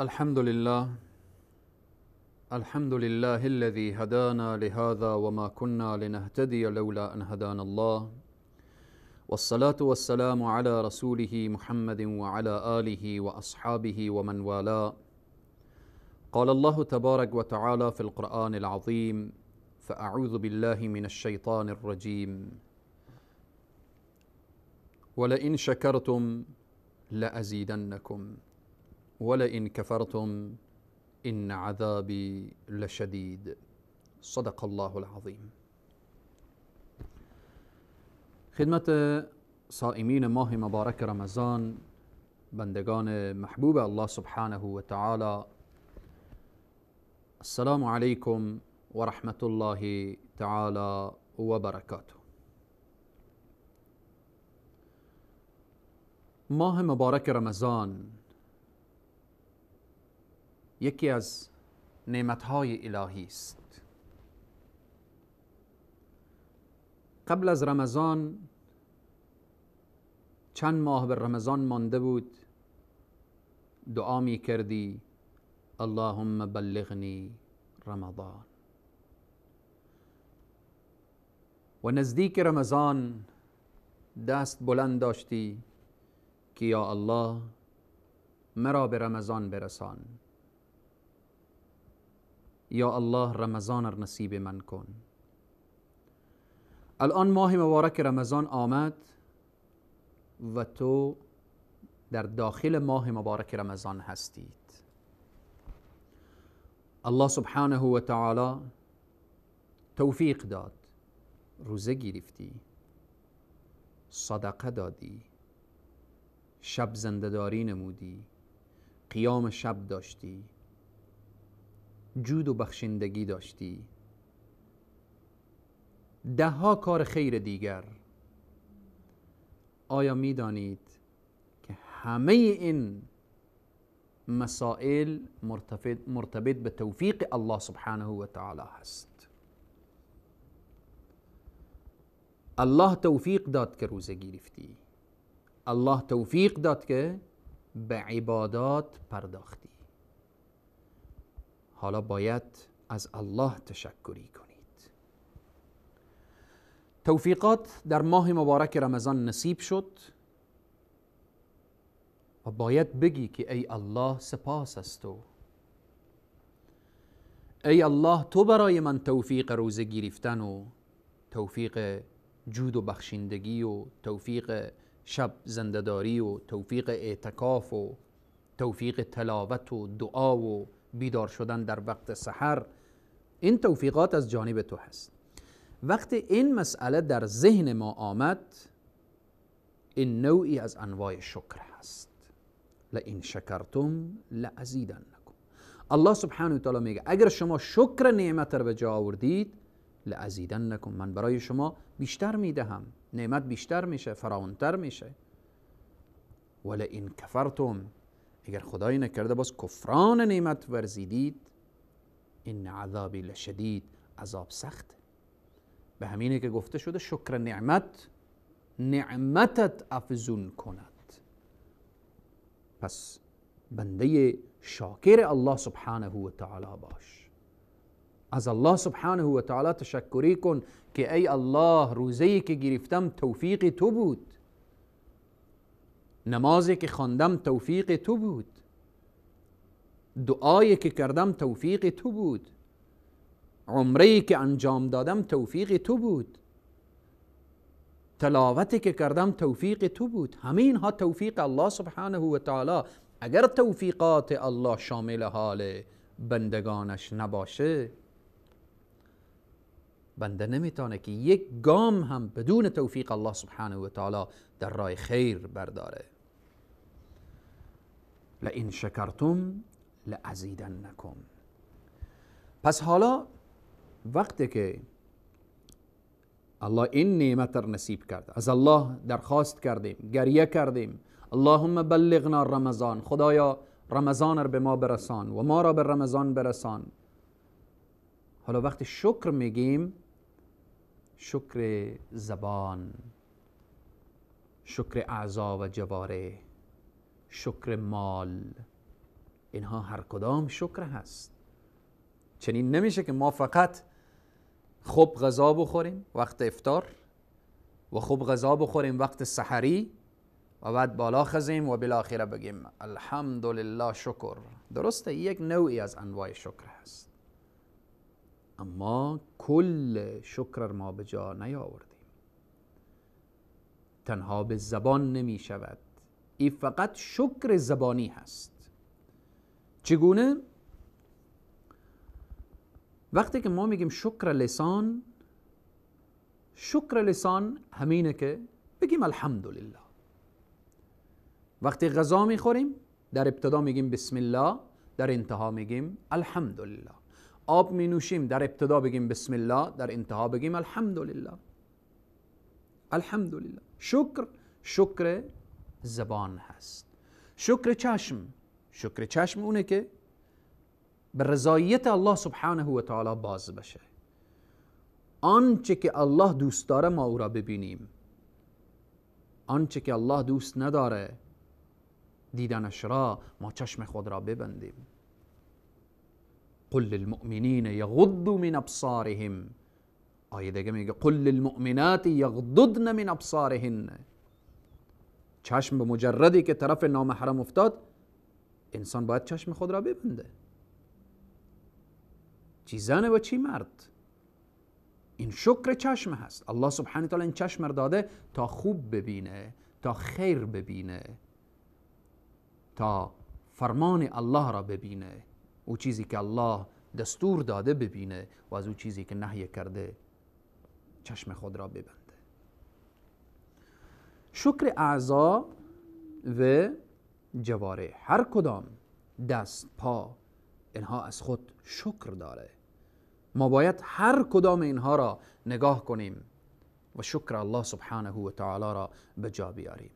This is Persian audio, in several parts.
الحمد لله الحمد لله الذي هدانا لهذا وما كنا لنهتدي لولا أن هدانا الله والصلاة والسلام على رسوله محمد وعلى آله وأصحابه ومن والاه قال الله تبارك وتعالى في القرآن العظيم فأعوذ بالله من الشيطان الرجيم ولئن شكرتم لأزيدنكم ولئن كفرتم إن عذابي لشديد صدق الله العظيم خدمة صائمين ماه مبارك رمضان بندگان محبوب الله سبحانه وتعالى السلام عليكم ورحمة الله تعالى وبركاته ماه مبارک رمضان یکی از های الهی است قبل از رمضان چند ماه به رمضان مانده بود دعا می کردی اللهم بلغنی رمضان و نزدیک رمضان دست بلند داشتی که یا الله مرا به رمضان برسان یا الله رمضان ار نصیب من کن الان ماه مبارک رمضان آمد و تو در داخل ماه مبارک رمضان هستید الله سبحانه و تعالی توفیق داد روزه گرفتی صدقه دادی شب زندهداری نمودی قیام شب داشتی جود و بخشندگی داشتی دهها کار خیر دیگر آیا میدانید که همه این مسائل مرتبط به توفیق الله سبحانه و تعالی هست الله توفیق داد که روزه گرفتی الله توفیق داد که به عبادات پرداختی حالا باید از الله تشکری کنید توفیقات در ماه مبارک رمضان نصیب شد و باید بگی که ای الله سپاس از تو ای الله تو برای من توفیق روزه گرفتن و توفیق جود و بخشندگی و توفیق شب زندهداری و توفیق اعتکاف و توفیق تلاوت و دعا و بیدار شدن در وقت سحر این توفیقات از جانب تو هست وقتی این مسئله در ذهن ما آمد این نوعی از انواع شکر هست لئن شکرتم نکن. الله سبحانه و تعالی میگه اگر شما شکر نعمت رو به جا آوردید نکن من برای شما بیشتر میدهم نعمت بیشتر میشه فراونتر میشه ولئن کفرتم اگر نکرده باز کفران نعمت ورزیدید این عذابی لشدید عذاب سخت به همینه که گفته شده شکر نعمت نعمتت افزون کند پس بنده شاکر الله سبحانه و تعالی باش از الله سبحانه و تعالی تشکری کن که ای الله روزی که گرفتم توفیق تو بود نمازی که خواندم توفیق تو بود دعایی که کردم توفیق تو بود عمری که انجام دادم توفیق تو بود تلاوتی که کردم توفیق تو بود همه اینها توفیق الله سبحانه و تعالی اگر توفیقات الله شامل حال بندگانش نباشه بنده نمیتونه که یک گام هم بدون توفیق الله سبحانه و تعالی در راه خیر برداره لئن شکرتم لازیدنکم پس حالا وقتی که الله این نعمت را نصیب کرد از الله درخواست کردیم گریه کردیم اللهم بلغنا رمضان خدایا رمضان را به ما برسان و ما را به رمضان برسان حالا وقتی شکر میگیم شکر زبان شکر اعضا و جواره شکر مال اینها هر کدام شکر هست چنین نمیشه که ما فقط خوب غذا بخوریم وقت افتار و خوب غذا بخوریم وقت سحری و بعد بالا خزیم و بالاخره بگیم الحمدلله شکر درسته یک نوعی از انواع شکر هست اما کل شکر ما به جا نیاوردیم تنها به زبان نمی شود این فقط شکر زبانی هست چگونه؟ وقتی که ما میگیم شکر لسان شکر لسان همینه که بگیم الحمدلله وقتی غذا میخوریم در ابتدا میگیم بسم الله در انتها میگیم الحمدلله آب می نوشیم در ابتدا بگیم بسم الله در انتها بگیم الحمدلله الحمدلله شکر شکر زبان هست شکر چشم شکر چشم اونه که به رضایت الله سبحانه و تعالی باز بشه آنچه که الله دوست داره ما او را ببینیم آنچه که الله دوست نداره دیدنش را ما چشم خود را ببندیم قل للمؤمنین یغضوا من ابصارهم آیه دیگه میگه قل للمؤمنات یغضضن من ابصارهن چشم به مجردی که طرف نامحرم افتاد انسان باید چشم خود را ببنده چی زن و چی مرد این شکر چشم هست الله سبحانه تعالی این چشم را داده تا خوب ببینه تا خیر ببینه تا فرمان الله را ببینه او چیزی که الله دستور داده ببینه و از او چیزی که نهی کرده چشم خود را ببند شکر اعضا و جواره هر کدام دست پا اینها از خود شکر داره ما باید هر کدام اینها را نگاه کنیم و شکر الله سبحانه و تعالی را به جا بیاریم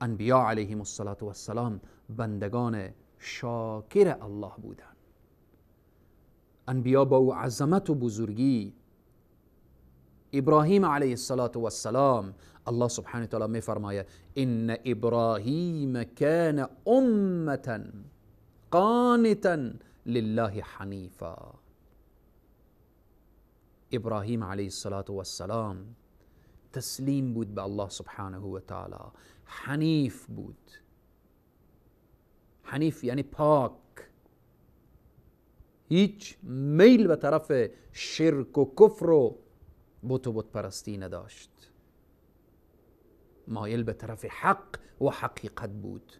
انبیا علیهم السلام بندگان شاکر الله بودند انبیا با او عظمت و بزرگی ابراهيم عليه الصلاه والسلام الله سبحانه تعالی میفرماید ان ابراهيم كان امه قانتا لله حنيفا ابراهيم عليه الصلاه والسلام تسليم بود به الله سبحانه وتعالى حنيف بود حنيف يعني پاک هیچ میل به طرف شرک و کفر و بت و پرستی نداشت مایل به طرف حق و حقیقت بود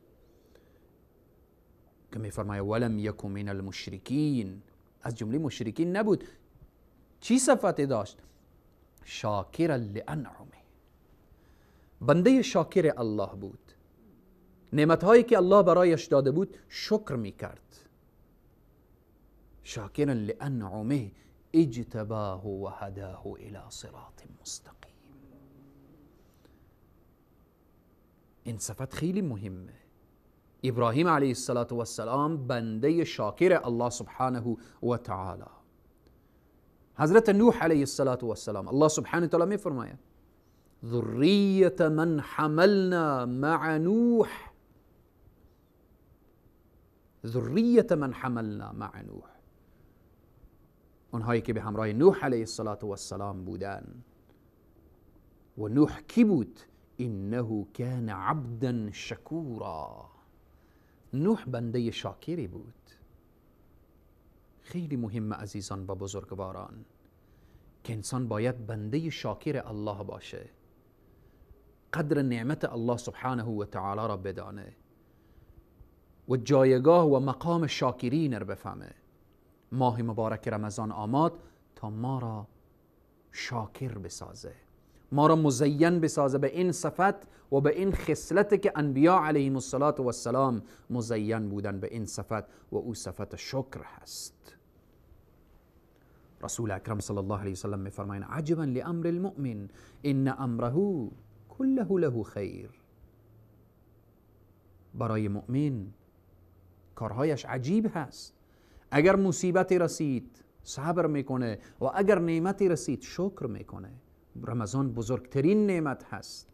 که میفرماید ولم یکو من المشرکین از جمله مشرکین نبود چی صفتی داشت شاکر لانعمه بنده شاکر الله بود نعمت هایی که الله برایش داده بود شکر می کرد شاکر لانعمه اجتباه وهداه الى صراط مستقيم صفت خیلی مهمه ابراهیم علیه والسلام بنده شاکر الله سبحانه و تعالی حضرت نوح علیه والسلام الله سبحانه تعالی می فرماید ذریت من حملنا مع نوح ذریت من حملنا مع نوح اونهایی که به همراه نوح علیه السلام بودن و نوح کی بود؟ انه کان عبدا شکورا نوح بنده شاکری بود خیلی مهم عزیزان با بزرگواران که انسان باید بنده شاکر الله باشه قدر نعمت الله سبحانه و تعالی را بدانه و جایگاه و مقام شاکرین را بفهمه ماه مبارک رمضان آمد تا ما را شاکر بسازه ما را مزین بسازه به این صفت و به این خصلت که انبیا علیهم الصلاة و السلام مزین بودن به این صفت و او صفت شکر هست رسول اکرم صلی الله علیه وسلم فرماین عجبا لامر المؤمن ان امره کله له خیر برای مؤمن کارهایش عجیب هست اگر مصیبتی رسید صبر میکنه و اگر نعمتی رسید شکر میکنه رمضان بزرگترین نعمت هست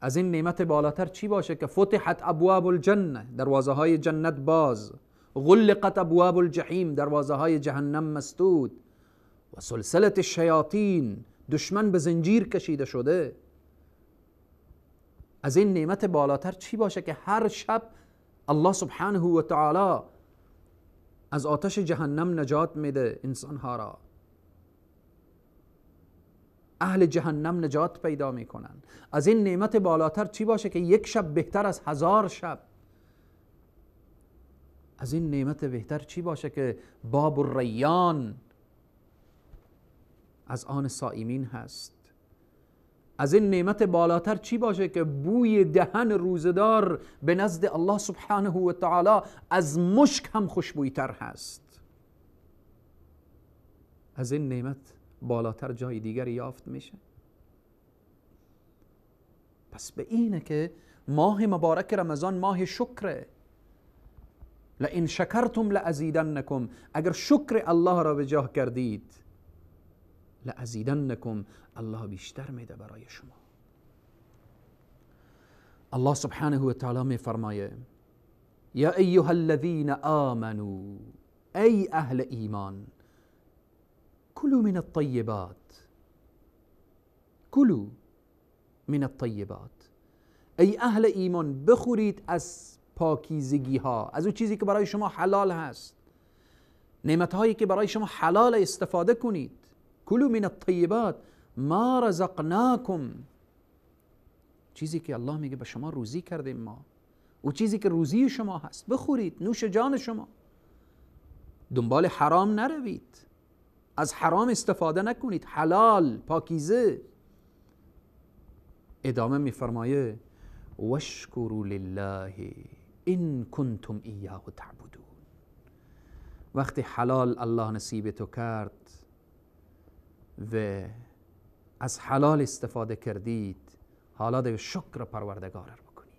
از این نعمت بالاتر چی باشه که فتحت ابواب الجنه دروازه های جنت باز غلقت ابواب الجحیم دروازه های جهنم مسدود و سلسله الشیاطین دشمن به زنجیر کشیده شده از این نعمت بالاتر چی باشه که هر شب الله سبحانه و تعالی از آتش جهنم نجات میده انسانها را اهل جهنم نجات پیدا میکنن از این نعمت بالاتر چی باشه که یک شب بهتر از هزار شب از این نعمت بهتر چی باشه که باب الریان از آن سائمین هست از این نعمت بالاتر چی باشه که بوی دهن روزدار به نزد الله سبحانه و تعالی از مشک هم خوشبویتر هست از این نعمت بالاتر جای دیگر یافت میشه پس به اینه که ماه مبارک رمضان ماه شکره لئن شکرتم لازیدنکم اگر شکر الله را به جاه کردید لازیدنکم الله بیشتر میده برای شما الله سبحانه و تعالی میفرمایه یا ایها الذین آمنو ای اهل ایمان کلو من الطیبات کلو من الطیبات ای اهل ایمان بخورید از پاکیزگی ها از اون چیزی که برای شما حلال هست نعمت هایی که برای شما حلال استفاده کنید کلو من الطیبات ما رزقناکم چیزی که الله میگه به شما روزی کردیم ما او چیزی که روزی شما هست بخورید نوش جان شما دنبال حرام نروید از حرام استفاده نکنید حلال پاکیزه ادامه میفرمایه واشکروا لله این کنتم ایاه تعبدون وقتی حلال الله نصیب تو کرد و از حلال استفاده کردید حالا در شکر پروردگار بکنید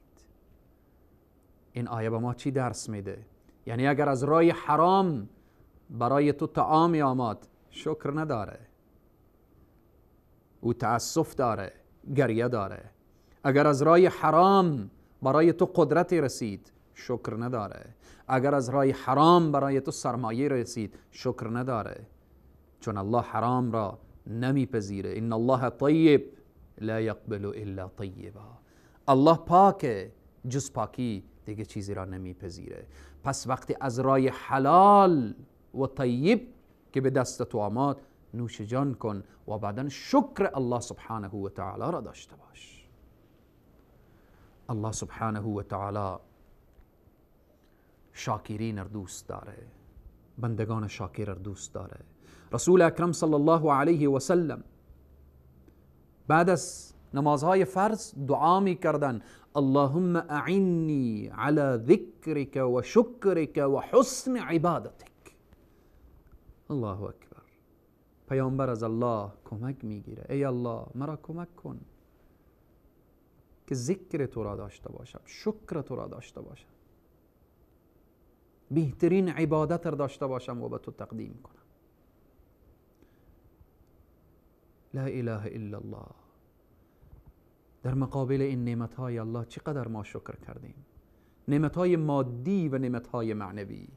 این آیه به ما چی درس میده یعنی اگر از رای حرام برای تو تعامی آماد شکر نداره او تأسف داره گریه داره اگر از رای حرام برای تو قدرتی رسید شکر نداره اگر از رای حرام برای تو سرمایه رسید شکر نداره چون الله حرام را نمیپذیره ان الله طیب لا یقبل الا طیبا الله پاکه جز پاکی دیگه چیزی را نمیپذیره پس وقتی از رای حلال و طیب که به دست تو آماد نوش جان کن و بعدا شکر الله سبحانه و تعالی را داشته باش الله سبحانه و تعالی شاکرین را دوست داره بندگان شاکر را دوست داره رسول اکرم صلی الله علیه و سلم بعد از نمازهای فرض دعا می کردن اللهم اعنی على ذکرک و شکرک و حسن عبادتک الله اکبر پیامبر از الله کمک گیره ای الله مرا کمک کن که ذکر تو را داشته باشم شکر تو را داشته باشم بهترین عبادت را داشته باشم و به تو تقدیم کنم لا اله الا الله در مقابل این نعمت های الله چقدر ما شکر کردیم نعمت های مادی و نعمت های معنوی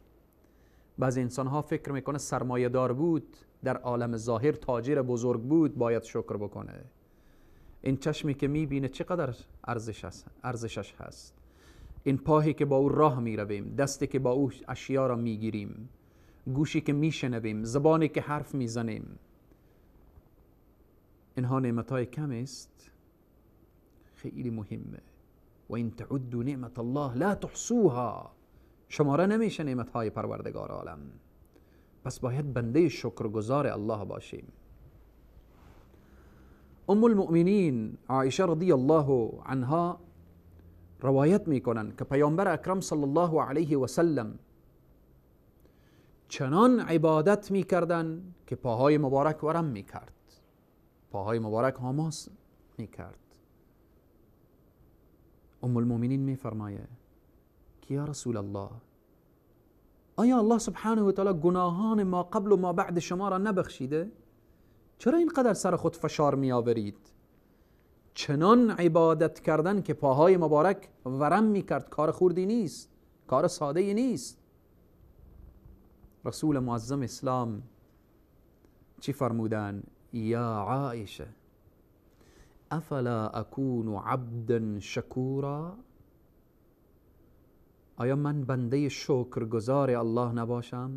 بعض انسان ها فکر میکنه سرمایه دار بود در عالم ظاهر تاجر بزرگ بود باید شکر بکنه این چشمی که میبینه چقدر ارزش هست، ارزشش هست این پاهی که با او راه میرویم دستی که با او اشیا را میگیریم گوشی که میشنویم زبانی که حرف میزنیم اینها نعمت های کم است خیلی مهمه و این تعدو نعمت الله لا تحصوها شماره نمیشه نعمت های پروردگار عالم پس باید بنده شکرگزار الله باشیم ام المؤمنین عایشه رضی الله عنها روایت میکنن که پیامبر اکرم صلی الله علیه و سلم چنان عبادت میکردن که پاهای مبارک ورم میکرد پاهای مبارک هاماس می کرد ام المؤمنین می که یا رسول الله آیا الله سبحانه و تعالی گناهان ما قبل و ما بعد شما را نبخشیده؟ چرا اینقدر سر خود فشار می آورید؟ چنان عبادت کردن که پاهای مبارک ورم می کرد کار خوردی نیست کار ساده نیست رسول معظم اسلام چی فرمودن یا عائشه افلا اکون عبدا شکورا آیا من بنده شکرگزار الله نباشم؟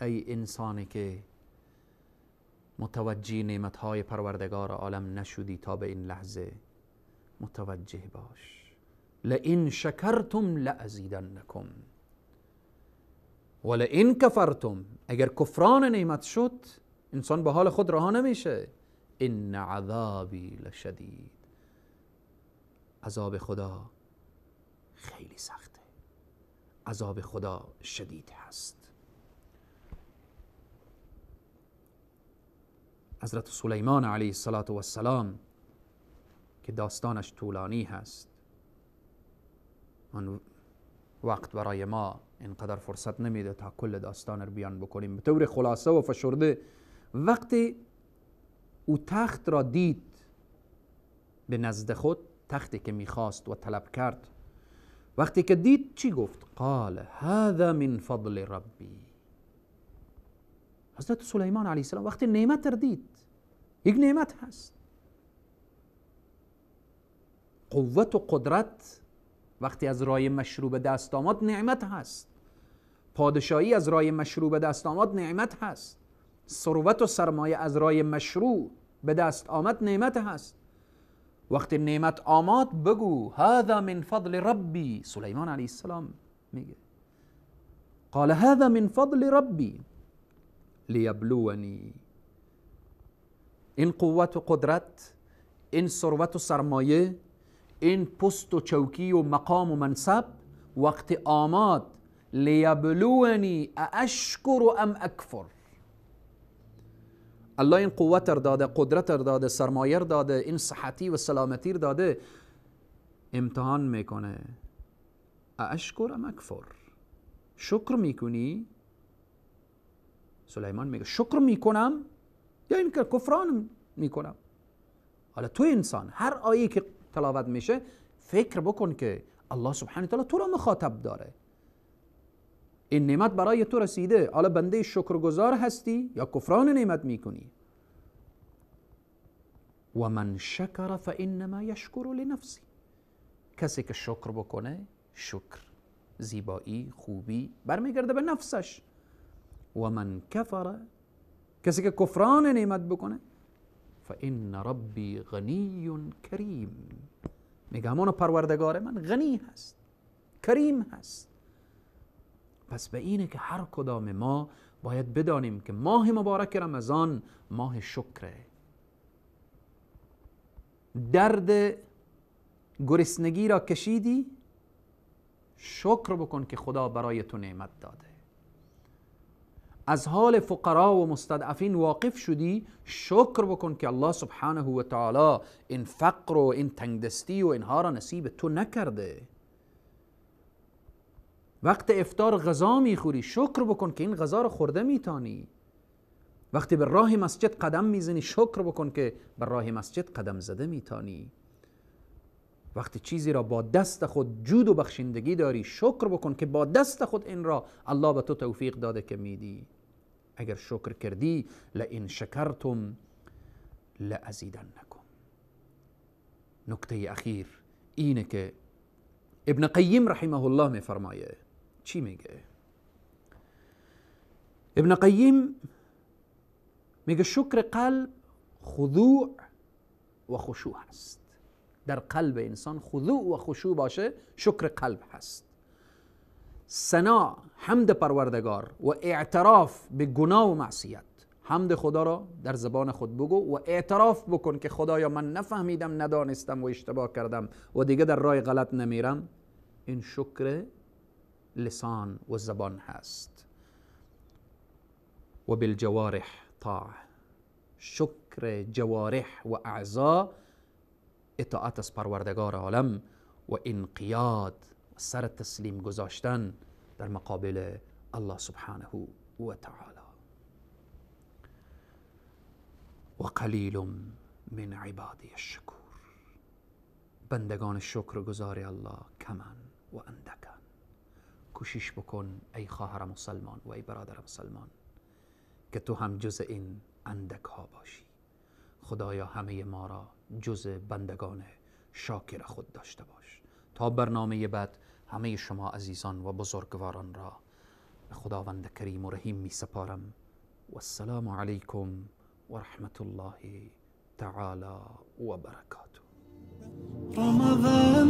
ای انسانی که متوجه نعمتهای پروردگار عالم نشدی تا به این لحظه متوجه باش لئن شکرتم لازیدنکم این کفرتم اگر کفران نعمت شد انسان به حال خود رها نمیشه ان عذابی لشدید عذاب خدا خیلی سخته عذاب خدا شدید هست حضرت سلیمان علیه السلام و که داستانش طولانی هست وقت برای ما اینقدر فرصت نمیده تا کل داستان رو بیان بکنیم به طور خلاصه و فشرده وقتی او تخت را دید به نزد خود تختی که میخواست و طلب کرد وقتی که دید چی گفت قال هذا من فضل ربی حضرت سلیمان علیه السلام وقتی نعمت را دید یک نعمت هست قوت و قدرت وقتی از رای مشروب دست آمد نعمت هست پادشاهی از رای مشروب دست آمد نعمت هست ثروت و سرمایه از رای مشروع به دست آمد نعمت هست وقتی نعمت آمد بگو هذا من فضل ربی سلیمان علیه السلام میگه قال هذا من فضل ربی لیبلونی این قوت و قدرت این ثروت و سرمایه این پست و چوکی و مقام و منصب وقت آماد لیبلونی اشکر و ام اکفر الله این قوت داده قدرت داده سرمایه داده این صحتی و سلامتی داده امتحان میکنه اشکر ام اکفر شکر میکنی سلیمان میگه شکر میکنم یا اینکه کفران میکنم حالا تو انسان هر آیه که تلاوت میشه فکر بکن که الله سبحانه تعالی تو را مخاطب داره این نعمت برای تو رسیده حالا بنده شکرگزار هستی یا کفران نعمت میکنی و من شکر فانما یشکر لنفسی کسی که شکر بکنه شکر زیبایی خوبی برمیگرده به نفسش و من کفر کسی که کفران نعمت بکنه فان ربی غنی کریم همونو پروردگار من غنی هست کریم هست پس به اینه که هر کدام ما باید بدانیم که ماه مبارک رمضان ماه شکره درد گرسنگی را کشیدی شکر بکن که خدا برای تو نعمت داده از حال فقرا و مستضعفین واقف شدی شکر بکن که الله سبحانه و تعالی این فقر و این تنگدستی و اینها را نصیب تو نکرده وقت افتار غذا میخوری شکر بکن که این غذا را خورده میتانی وقتی به راه مسجد قدم میزنی شکر بکن که به راه مسجد قدم زده میتانی وقتی چیزی را با دست خود جود و بخشندگی داری شکر بکن که با دست خود این را الله به تو توفیق داده که میدی اگر شکر کردی لئن شکرتم لازیدنکم نکته اخیر اینه که ابن قیم رحمه الله فرمایه چی میگه ابن قیم میگه شکر قلب خضوع و خشوع هست در قلب انسان خضوع و خشوع باشه شکر قلب هست سنا حمد پروردگار و اعتراف به گناه و معصیت حمد خدا را در زبان خود بگو و اعتراف بکن که خدایا من نفهمیدم ندانستم و اشتباه کردم و دیگه در راه غلط نمیرم این شکر لسان و زبان هست و بالجوارح طاع شکر جوارح و اعضا اطاعت از پروردگار عالم و انقیاد سر تسلیم گذاشتن در مقابل الله سبحانه و تعالی و قلیل من عبادی الشکور بندگان شکر گذار الله کمن و اندکن کوشش بکن ای خواهر مسلمان و ای برادر مسلمان که تو هم جز این اندک ها باشی خدایا همه ما را جز بندگان شاکر خود داشته باش تا برنامه بعد همه شما عزیزان و بزرگواران را به خداوند کریم و رحیم می سپارم و السلام علیکم و رحمت الله تعالی و برکاته